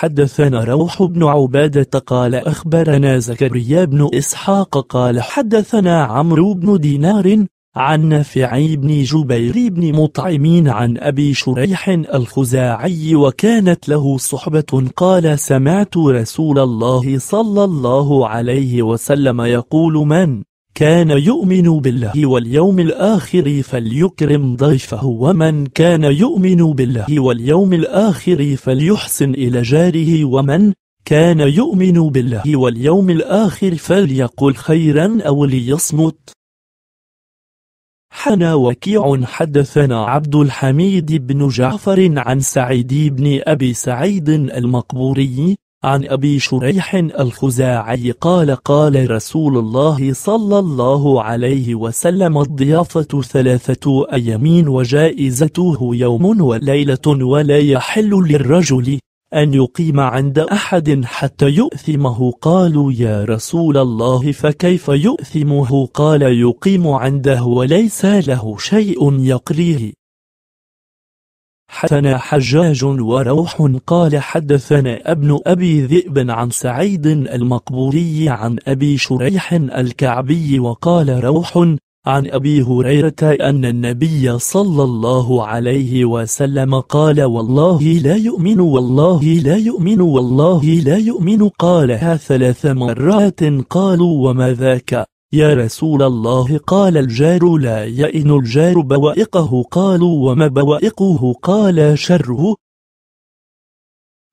حدثنا روح بن عبادة قال أخبرنا زكريا بن إسحاق قال حدثنا عمرو بن دينار عن نافعي بن جبير بن مطعمين عن أبي شريح الخزاعي وكانت له صحبة قال سمعت رسول الله صلى الله عليه وسلم يقول من كان يؤمن بالله واليوم الآخر فليكرم ضيفه ومن كان يؤمن بالله واليوم الآخر فليحسن إلى جاره ومن كان يؤمن بالله واليوم الآخر فليقل خيرا أو ليصمت حنا وكيع حدثنا عبد الحميد بن جعفر عن سعيد بن أبي سعيد المقبوري عن أبي شريح الخزاعي قال قال رسول الله صلى الله عليه وسلم الضيافة ثلاثة أيام وجائزته يوم وليلة ولا يحل للرجل أن يقيم عند أحد حتى يؤثمه قالوا يا رسول الله فكيف يؤثمه قال يقيم عنده وليس له شيء يقريه حدثنا حجاج وروح قال حدثنا ابن أبي ذئب عن سعيد المقبوري عن أبي شريح الكعبي وقال روح عن أبي هريرة أن النبي صلى الله عليه وسلم قال والله لا يؤمن والله لا يؤمن والله لا يؤمن قالها ثلاث مرات قالوا وما ذاك يا رسول الله قال الجار لا يئن الجار بوائقه قالوا وما بوائقه قال شره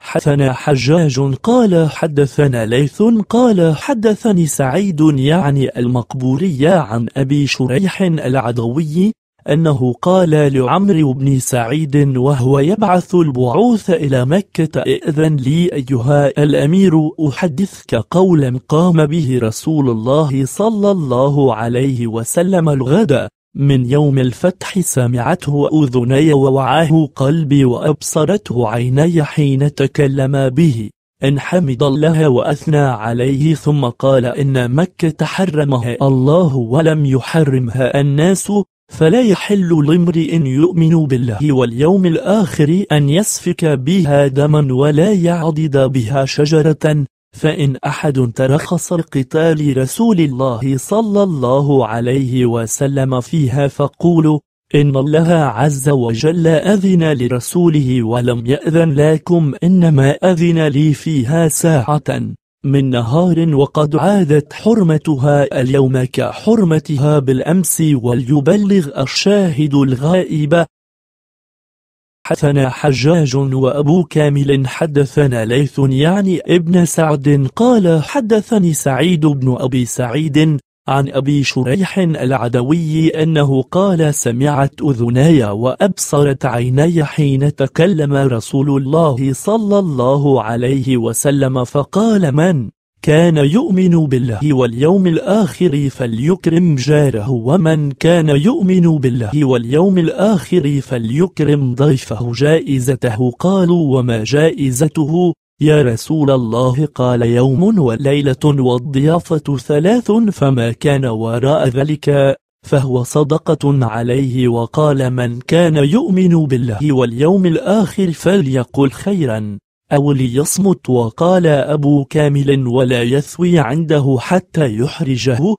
حدثنا حجاج قال حدثنا ليث قال حدثني سعيد يعني المقبوري عن أبي شريح العدوي أنه قال لعمر بن سعيد وهو يبعث البعوث إلى مكة إذن لي أيها الأمير أحدثك قولا قام به رسول الله صلى الله عليه وسلم الغداء من يوم الفتح سمعته أذني ووعاه قلبي وأبصرته عيني حين تكلم به أن حمد الله وأثنى عليه ثم قال إن مكة حرمها الله ولم يحرمها الناس فلا يحل لامرئ يؤمن بالله واليوم الآخر أن يسفك بها دما ولا يعضد بها شجرة فإن أحد ترخص لقتال رسول الله صلى الله عليه وسلم فيها فقولوا إن الله عز وجل أذن لرسوله ولم يأذن لكم إنما أذن لي فيها ساعة من نهار وقد عادت حرمتها اليوم كحرمتها بالأمس وليبلغ الشاهد الغائب حدثنا حجاج وأبو كامل حدثنا ليث يعني ابن سعد قال حدثني سعيد بن أبي سعيد عن أبي شريح العدوي أنه قال سمعت أذناي وأبصرت عيني حين تكلم رسول الله صلى الله عليه وسلم فقال من كان يؤمن بالله واليوم الآخر فليكرم جاره ومن كان يؤمن بالله واليوم الآخر فليكرم ضيفه جائزته قالوا وما جائزته يا رسول الله قال يوم وليلة والضيافة ثلاث فما كان وراء ذلك فهو صدقة عليه وقال من كان يؤمن بالله واليوم الآخر فليقل خيرا أو ليصمت وقال أبو كامل ولا يثوي عنده حتى يحرجه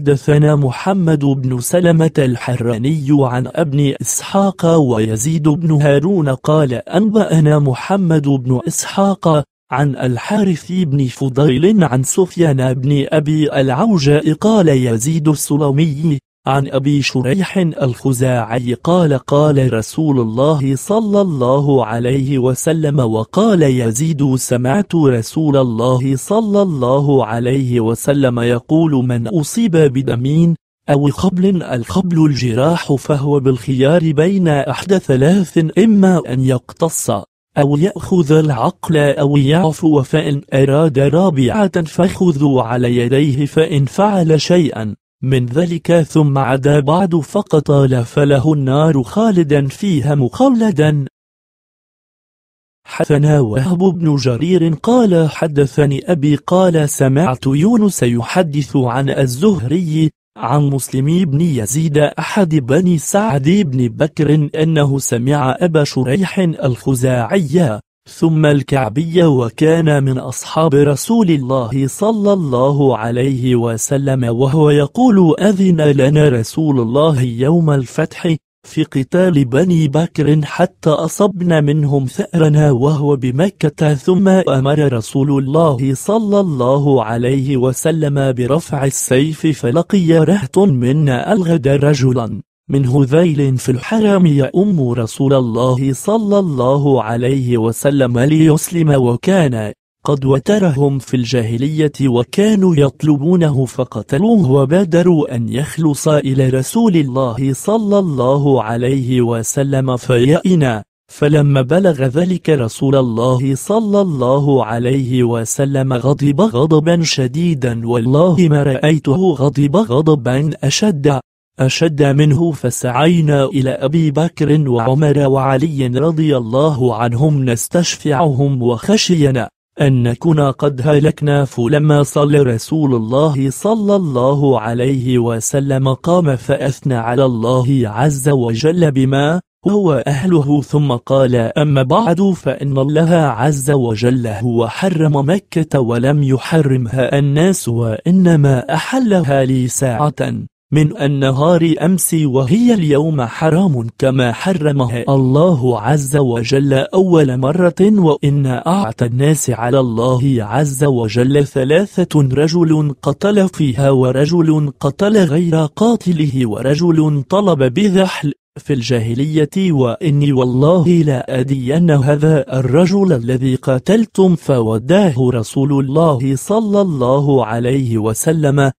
حدثنا محمد بن سلمة الحراني عن ابن إسحاق ويزيد بن هارون قال أنبأنا محمد بن إسحاق عن الحارث بن فضيل عن سفيان بن أبي العوجاء قال يزيد السلمي عن أبي شريح الخزاعي قال قال رسول الله صلى الله عليه وسلم وقال يزيد سمعت رسول الله صلى الله عليه وسلم يقول من أصيب بدمين أو خبل الخبل الجراح فهو بالخيار بين أحد ثلاث إما أن يقتص أو يأخذ العقل أو يعفو فإن أراد رابعة فخذوا على يديه فإن فعل شيئا من ذلك ثم عدا بعد فقتل فله النار خالدا فيها مخلدا حدثنا وهب بن جرير قال حدثني أبي قال سمعت يونس يحدث عن الزهري عن مسلم بن يزيد أحد بني سعد بن بكر أنه سمع أبا شريح الخزاعي ثم الكعبي وكان من أصحاب رسول الله صلى الله عليه وسلم وهو يقول أذن لنا رسول الله يوم الفتح في قتال بني بكر حتى أصبنا منهم ثأرنا وهو بمكة ثم أمر رسول الله صلى الله عليه وسلم برفع السيف فلقي رهط منا ألغد رجلا من هذيل في الحرم يأم رسول الله صلى الله عليه وسلم ليسلم وكان قد وترهم في الجاهلية وكانوا يطلبونه فقتلوه وبادروا أن يخلص إلى رسول الله صلى الله عليه وسلم فيئنا فلما بلغ ذلك رسول الله صلى الله عليه وسلم غضب غضبا شديدا والله ما رأيته غضب غضبا أشد أشد منه فسعينا إلى أبي بكر وعمر وعلي رضي الله عنهم نستشفعهم وخشينا أن نكون قد هلكنا فلما صلى رسول الله صلى الله عليه وسلم قام فأثنى على الله عز وجل بما هو أهله ثم قال أما بعد فإن الله عز وجل هو حرم مكة ولم يحرمها الناس وإنما أحلها لي ساعة من النهار أمس وهي اليوم حرام كما حرمها الله عز وجل أول مرة وإن أعطى الناس على الله عز وجل ثلاثة رجل قتل فيها ورجل قتل غير قاتله ورجل طلب بذحل في الجاهلية وإني والله لا أدين هذا الرجل الذي قاتلتم فوداه رسول الله صلى الله عليه وسلم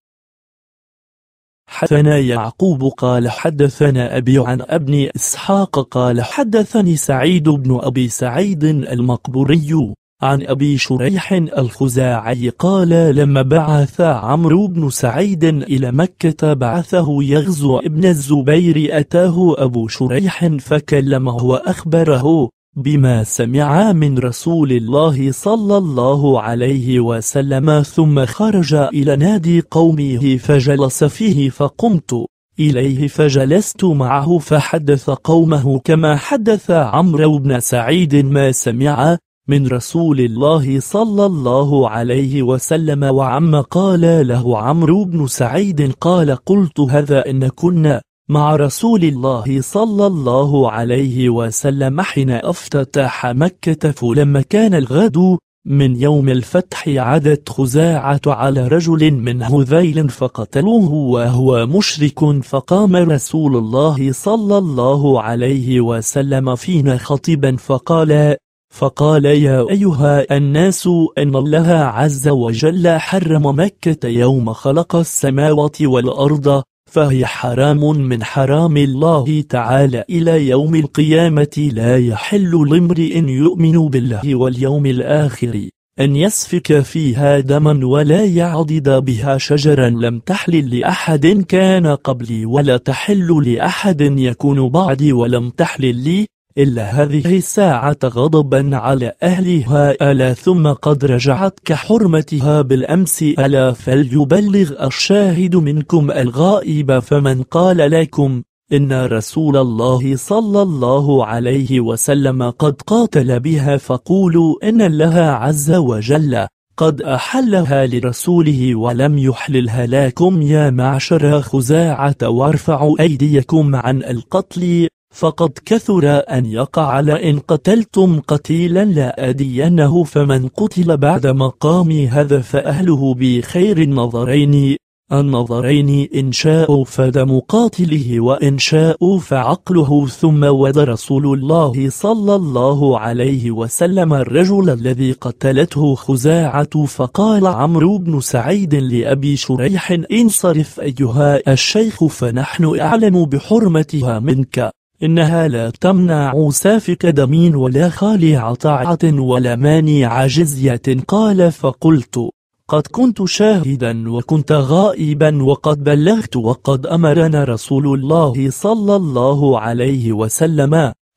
حدثنا يعقوب قال حدثنا أبي عن ابن إسحاق قال حدثني سعيد بن أبي سعيد المقبوري عن أبي شريح الخزاعي قال لما بعث عمرو بن سعيد إلى مكة بعثه يغزو ابن الزبير أتاه أبو شريح فكلمه وأخبره بما سمعا من رسول الله صلى الله عليه وسلم ثم خرج إلى نادي قومه فجلس فيه فقمت إليه فجلست معه فحدث قومه كما حدث عمرو بن سعيد ما سمع من رسول الله صلى الله عليه وسلم وعما قال له عمرو بن سعيد قال قلت هذا إن كنا مع رسول الله صلى الله عليه وسلم حين افتتح مكة فلما كان الغد من يوم الفتح عادت خزاعة على رجل من هذيل فقتلوه وهو مشرك فقام رسول الله صلى الله عليه وسلم فينا خطيبا فقال فقال يا أيها الناس أن الله عز وجل حرم مكة يوم خلق السماوات والأرض فهي حرام من حرام الله تعالى إلى يوم القيامة لا يحل لامرئ يؤمن بالله واليوم الآخر أن يسفك فيها دما ولا يعضد بها شجرا لم تحل لأحد كان قبلي ولا تحل لأحد يكون بعدي ولم تحل لي إلا هذه الساعة غضبا على أهلها ألا ثم قد رجعت كحرمتها بالأمس ألا فليبلغ الشاهد منكم الغائب فمن قال لكم إن رسول الله صلى الله عليه وسلم قد قاتل بها فقولوا إن لها عز وجل قد أحلها لرسوله ولم يحللها لكم يا معشر خزاعة وارفعوا أيديكم عن القتل فقد كثر أن يقع لئن قتلتم قتيلا لأدينه فمن قتل بعد مقامي هذا فأهله بخير النظرين النظرين إن شاء فدم قاتله وإن شاء فعقله ثم ود رسول الله صلى الله عليه وسلم الرجل الذي قتلته خزاعة فقال عمرو بن سعيد لأبي شريح انصرف أيها الشيخ فنحن أعلم بحرمتها منك إنها لا تمنع سافك دم ولا خالع طاعة ولا مانع جزية قال فقلت قد كنت شاهدا وكنت غائبا وقد بلغت وقد أمرنا رسول الله صلى الله عليه وسلم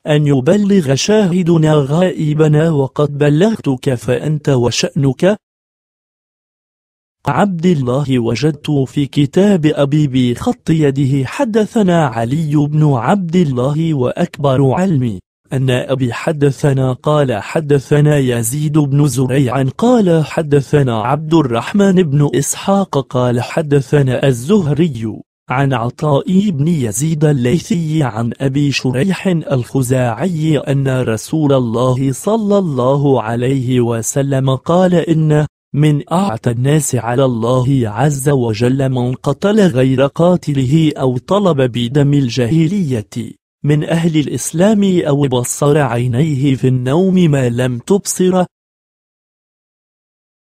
أن يبلغ شاهدنا غائبنا وقد بلغتك فأنت وشأنك عبد الله وجدت في كتاب أبي بخط يده حدثنا علي بن عبد الله وأكبر علمي أن أبي حدثنا قال حدثنا يزيد بن زريع قال حدثنا عبد الرحمن بن إسحاق قال حدثنا الزهري عن عطاء بن يزيد الليثي عن أبي شريح الخزاعي أن رسول الله صلى الله عليه وسلم قال إن من أعتى الناس على الله عز وجل من قتل غير قاتله أو طلب بدم الجاهلية من أهل الإسلام أو بصر عينيه في النوم ما لم تبصره